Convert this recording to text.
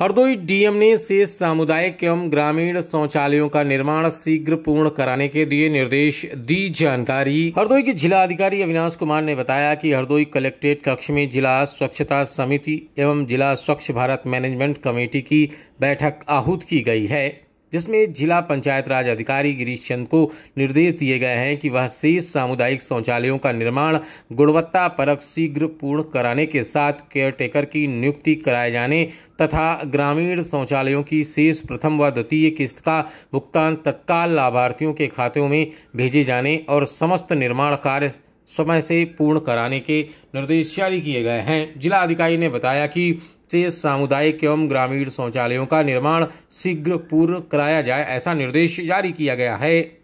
Hardoi DM ने शेष सामुदायिक एवं ग्रामीण शौचालयों का निर्माण शीघ्र पूर्ण कराने के दिए निर्देश दी जानकारी हरदोई के जिला अधिकारी अविनाश कुमार ने बताया कि हरदोई कलेक्ट्रेट कक्ष में जिला स्वच्छता समिति एवं जिला स्वच्छ भारत मैनेजमेंट कमेटी की बैठक आहूत की गई है जिसमें जिला पंचायत राज अधिकारी गिरीश चंद को निर्देश दिए गए हैं कि वह शेष सामुदायिक शौचालयों का निर्माण गुणवत्ता परक शीघ्र पूर्ण कराने के साथ केयरटेकर की नियुक्ति कराए जाने तथा ग्रामीण शौचालयों की शेष प्रथम व द्वितीय किस्त का भुगतान तत्काल लाभार्थियों के खातों में भेजे जाने और समस्त निर्माण कार्य समय से पूर्ण कराने के निर्देश जारी किए गए हैं जिला अधिकारी ने बताया कि शेष सामुदायिक एवं ग्रामीण शौचालयों का निर्माण शीघ्र पूर्ण कराया जाए ऐसा निर्देश जारी किया गया है